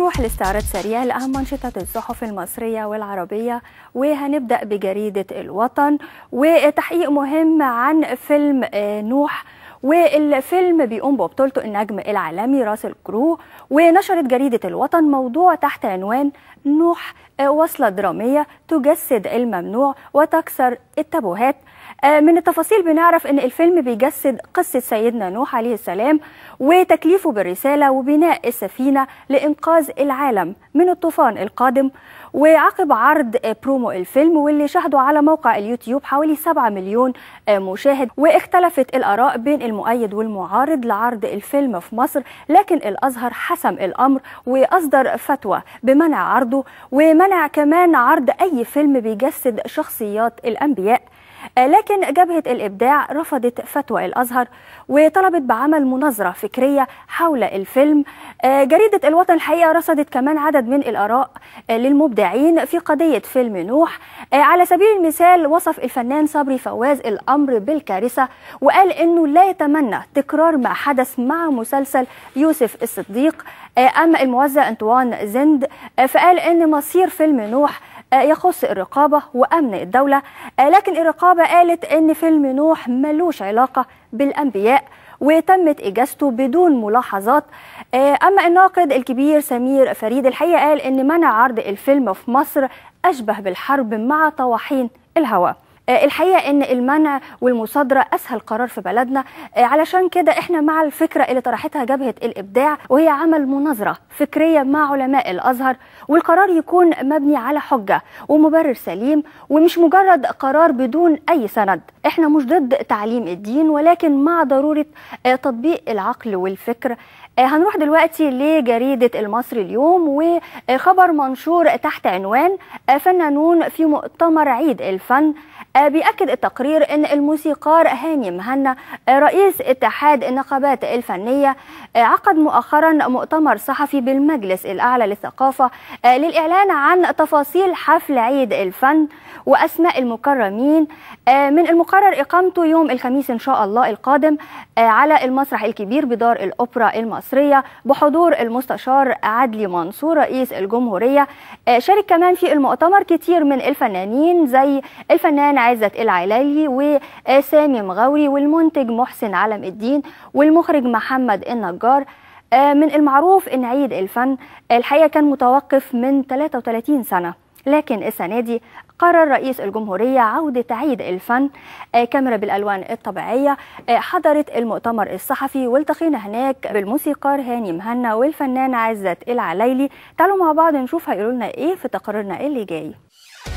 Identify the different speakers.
Speaker 1: نروح لاستعراض سريع لأهم أنشطة الصحف المصرية والعربية وهنبدأ بجريدة الوطن وتحقيق مهم عن فيلم آه، نوح والفيلم بيقوم ببطولته النجم العالمي راسل كرو ونشرت جريدة الوطن موضوع تحت عنوان نوح آه، وصلة درامية تجسد الممنوع وتكسر التابوهات آه، من التفاصيل بنعرف ان الفيلم بيجسد قصة سيدنا نوح عليه السلام وتكليفه بالرسالة وبناء السفينة لإنقاذ العالم من الطوفان القادم وعقب عرض آه، برومو الفيلم واللي شاهده على موقع اليوتيوب حوالي 7 مليون آه، مشاهد واختلفت الآراء بين المؤيد والمعارض لعرض الفيلم في مصر لكن الأزهر حسم الأمر وأصدر فتوى بمنع عرضه ومنع كمان عرض أي فيلم بيجسد شخصيات الأنبياء لكن جبهة الإبداع رفضت فتوى الأزهر وطلبت بعمل مناظرة فكرية حول الفيلم آه، جريدة الوطن الحقيقة رصدت كمان عدد من الآراء آه، للمبدعين في قضية فيلم نوح آه، على سبيل المثال وصف الفنان صبري فواز الأمر بالكارثة وقال إنه لا يتمنى تكرار ما حدث مع مسلسل يوسف الصديق أما الموزع أنطوان زند فقال إن مصير فيلم نوح آه، يخص الرقابة وأمن الدولة آه، لكن الرقابة قالت أن فيلم نوح ملوش علاقة بالأنبياء وتمت إجازته بدون ملاحظات آه، أما الناقد الكبير سمير فريد الحقيقة قال أن منع عرض الفيلم في مصر أشبه بالحرب مع طواحين الهواء آه، الحقيقه ان المنع والمصادره اسهل قرار في بلدنا آه، علشان كده احنا مع الفكره اللي طرحتها جبهه الابداع وهي عمل مناظره فكريه مع علماء الازهر والقرار يكون مبني على حجه ومبرر سليم ومش مجرد قرار بدون اي سند احنا مش ضد تعليم الدين ولكن مع ضروره آه، تطبيق العقل والفكر هنروح دلوقتي لجريده المصري اليوم وخبر منشور تحت عنوان فنانون في مؤتمر عيد الفن آه، بيأكد التقرير أن الموسيقار هاني مهنا آه، رئيس اتحاد النقابات الفنية آه، عقد مؤخرا مؤتمر صحفي بالمجلس الأعلى للثقافة للإعلان عن تفاصيل حفل عيد الفن وأسماء المكرمين من المقرر إقامته يوم الخميس إن شاء الله القادم على المسرح الكبير بدار الأوبرا المصرية بحضور المستشار عدلي منصور رئيس الجمهورية شارك كمان في المؤتمر مؤتمر كتير من الفنانين زي الفنان عزت العلالي وسامي مغاوري والمنتج محسن علم الدين والمخرج محمد النجار آه، من المعروف ان عيد الفن الحقيقه كان متوقف من 33 سنه لكن السنة دي قرر رئيس الجمهورية عودة عيد الفن آه، كاميرا بالألوان الطبيعية آه، حضرت المؤتمر الصحفي والتقينا هناك بالموسيقار هاني مهنا والفنان عزت العليلي تعالوا مع بعض نشوف هيقولوا لنا إيه في تقريرنا اللي جاي